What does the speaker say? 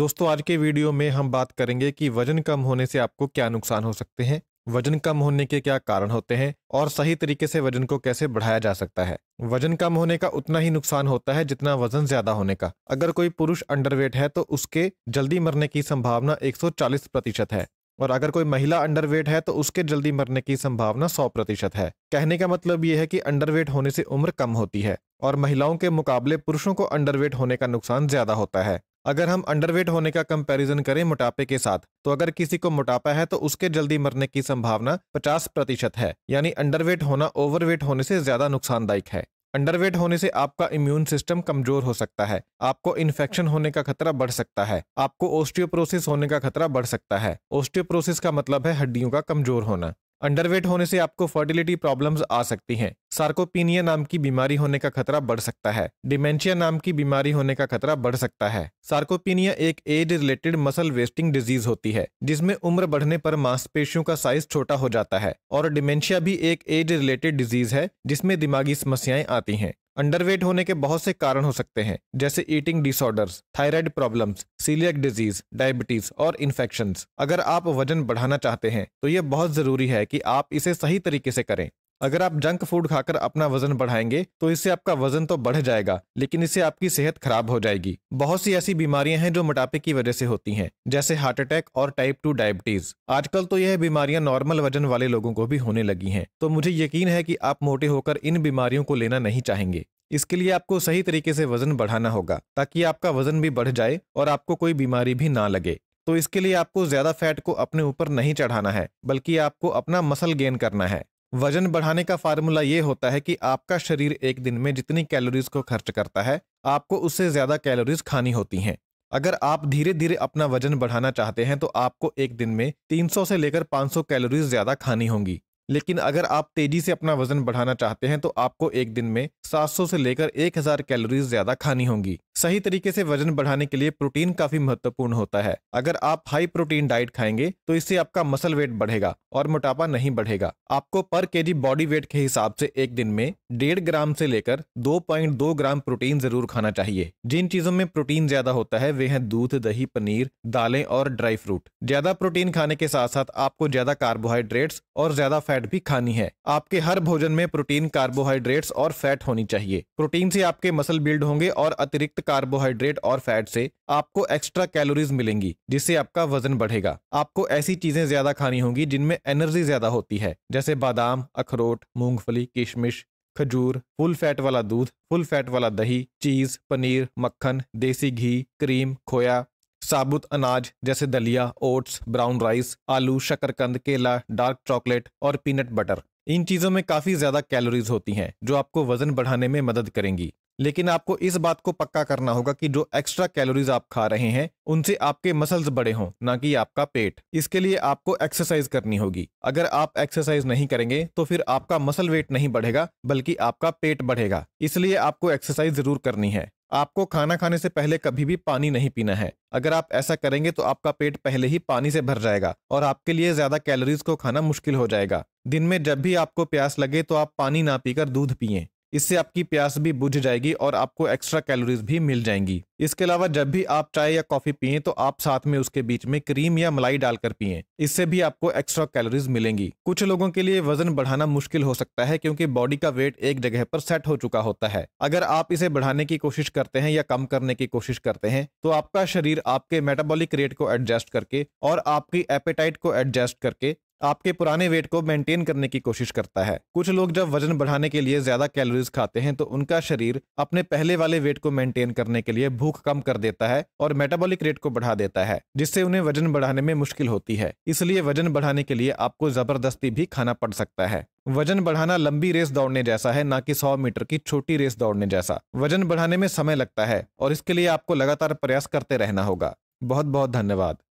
दोस्तों आज के वीडियो में हम बात करेंगे कि वजन कम होने से आपको क्या नुकसान हो सकते हैं वजन कम होने के क्या कारण होते हैं और सही तरीके से वजन को कैसे बढ़ाया जा सकता है वजन कम होने का उतना ही नुकसान होता है जितना वजन ज्यादा होने का अगर कोई पुरुष अंडरवेट है तो उसके जल्दी मरने की संभावना एक प्रतिशत है और अगर कोई महिला अंडरवेट है तो उसके जल्दी मरने की संभावना सौ प्रतिशत है कहने का मतलब यह है कि अंडरवेट होने से उम्र कम होती है और महिलाओं के मुकाबले पुरुषों को अंडरवेट होने का नुकसान ज्यादा होता है अगर हम अंडरवेट होने का कंपैरिजन करें मोटापे के साथ तो अगर किसी को मोटापा है तो उसके जल्दी मरने की संभावना 50 प्रतिशत है यानी अंडरवेट होना ओवरवेट होने से ज्यादा नुकसानदायक है अंडरवेट होने से आपका इम्यून सिस्टम कमजोर हो सकता है आपको इन्फेक्शन होने का खतरा बढ़ सकता है आपको ओस्टियोप्रोसिस होने का खतरा बढ़ सकता है ओस्टियोप्रोसिस का मतलब है हड्डियों का कमजोर होना अंडरवेट होने से आपको फर्टिलिटी प्रॉब्लम्स आ सकती हैं सार्कोपीनिया नाम की बीमारी होने का खतरा बढ़ सकता है डिमेंशिया नाम की बीमारी होने का खतरा बढ़ सकता है सार्कोपीनिया एक age related muscle wasting disease होती है जिसमें उम्र बढ़ने पर मांसपेशियों का साइज छोटा हो जाता है और डिमेंशिया भी एक एज रिलेटेड डिजीज है जिसमें दिमागी समस्याएं आती हैं अंडरवेट होने के बहुत से कारण हो सकते हैं जैसे eating disorders thyroid problems coeliac disease diabetes और इन्फेक्शन अगर आप वजन बढ़ाना चाहते हैं तो ये बहुत जरूरी है कि आप इसे सही तरीके से करें अगर आप जंक फूड खाकर अपना वजन बढ़ाएंगे तो इससे आपका वजन तो बढ़ जाएगा लेकिन इससे आपकी सेहत खराब हो जाएगी बहुत सी ऐसी बीमारियां हैं जो मोटापे की वजह से होती हैं जैसे हार्ट अटैक और टाइप टू डायबिटीज आजकल तो यह बीमारियां नॉर्मल वजन वाले लोगों को भी होने लगी है तो मुझे यकीन है की आप मोटे होकर इन बीमारियों को लेना नहीं चाहेंगे इसके लिए आपको सही तरीके से वजन बढ़ाना होगा ताकि आपका वजन भी बढ़ जाए और आपको कोई बीमारी भी ना लगे तो इसके लिए आपको ज्यादा फैट को अपने ऊपर नहीं चढ़ाना है बल्कि आपको अपना मसल गेन करना है वजन बढ़ाने का फार्मूला ये होता है कि आपका शरीर एक दिन में जितनी कैलोरीज को खर्च करता है आपको उससे ज़्यादा कैलोरीज खानी होती हैं अगर आप धीरे धीरे अपना वजन बढ़ाना चाहते हैं तो आपको एक दिन में 300 से लेकर 500 कैलोरीज ज़्यादा खानी होंगी लेकिन अगर आप तेजी से अपना वजन बढ़ाना चाहते हैं तो आपको एक दिन में 700 से लेकर 1000 कैलोरीज ज़्यादा खानी होंगी सही तरीके से वजन बढ़ाने के लिए प्रोटीन काफी महत्वपूर्ण होता है अगर आप हाई प्रोटीन डाइट खाएंगे तो इससे आपका मसल वेट बढ़ेगा और मोटापा नहीं बढ़ेगा आपको पर के बॉडी वेट के हिसाब से एक दिन में डेढ़ ग्राम से लेकर 2.2 ग्राम प्रोटीन जरूर खाना चाहिए जिन चीजों में प्रोटीन ज्यादा होता है वे है दूध दही पनीर दालें और ड्राई फ्रूट ज्यादा प्रोटीन खाने के साथ साथ आपको ज्यादा कार्बोहाइड्रेट्स और ज्यादा फैट भी खानी है आपके हर भोजन में प्रोटीन कार्बोहाइड्रेट्स और फैट होनी चाहिए प्रोटीन से आपके मसल बिल्ड होंगे और अतिरिक्त कार्बोहाइड्रेट और फैट से आपको एक्स्ट्रा कैलोरीज मिलेंगी जिससे आपका वजन बढ़ेगा आपको ऐसी चीजें ज्यादा खानी होंगी जिनमें एनर्जी ज्यादा होती है जैसे बादाम अखरोट मूंगफली किशमिश खजूर फुल फैट वाला दूध फुल फैट वाला दही चीज पनीर मक्खन देसी घी क्रीम खोया साबुत अनाज जैसे दलिया ओट्स ब्राउन राइस आलू शकरकंद केला डार्क चॉकलेट और पीनट बटर इन चीज़ों में काफ़ी ज़्यादा कैलोरीज होती हैं जो आपको वज़न बढ़ाने में मदद करेंगी लेकिन आपको इस बात को पक्का करना होगा कि जो एक्स्ट्रा कैलोरीज आप खा रहे हैं उनसे आपके मसल्स बड़े हों ना कि आपका पेट इसके लिए आपको एक्सरसाइज करनी होगी अगर आप एक्सरसाइज नहीं करेंगे तो फिर आपका मसल वेट नहीं बढ़ेगा बल्कि आपका पेट बढ़ेगा इसलिए आपको एक्सरसाइज जरूर करनी है आपको खाना खाने से पहले कभी भी पानी नहीं पीना है अगर आप ऐसा करेंगे तो आपका पेट पहले ही पानी से भर जाएगा और आपके लिए ज्यादा कैलोरीज को खाना मुश्किल हो जाएगा दिन में जब भी आपको प्यास लगे तो आप पानी ना पीकर दूध पिए इससे आपकी प्यास भी बुझ जाएगी और आपको एक्स्ट्रा कैलोरीज भी मिल जाएंगी इसके अलावा जब भी आप चाय या कॉफी पिए तो आप साथ में उसके बीच में क्रीम या मलाई डालकर पिए इससे भी आपको एक्स्ट्रा कैलोरीज मिलेंगी कुछ लोगों के लिए वजन बढ़ाना मुश्किल हो सकता है क्योंकि बॉडी का वेट एक जगह पर सेट हो चुका होता है अगर आप इसे बढ़ाने की कोशिश करते हैं या कम करने की कोशिश करते हैं तो आपका शरीर आपके मेटाबोलिक रेट को एडजस्ट करके और आपकी एपेटाइट को एडजस्ट करके आपके पुराने वेट को मेंटेन करने की कोशिश करता है कुछ लोग जब वजन बढ़ाने के लिए ज्यादा कैलोरीज खाते हैं तो उनका शरीर अपने पहले वाले वेट को मेंटेन करने के लिए भूख कम कर देता है और मेटाबॉलिक रेट को बढ़ा देता है जिससे उन्हें वजन बढ़ाने में मुश्किल होती है इसलिए वजन बढ़ाने के लिए आपको जबरदस्ती भी खाना पड़ सकता है वजन बढ़ाना लंबी रेस दौड़ने जैसा है ना कि 100 मीटर की छोटी रेस दौड़ने जैसा वजन बढ़ाने में समय लगता है और इसके लिए आपको लगातार प्रयास करते रहना होगा बहुत बहुत धन्यवाद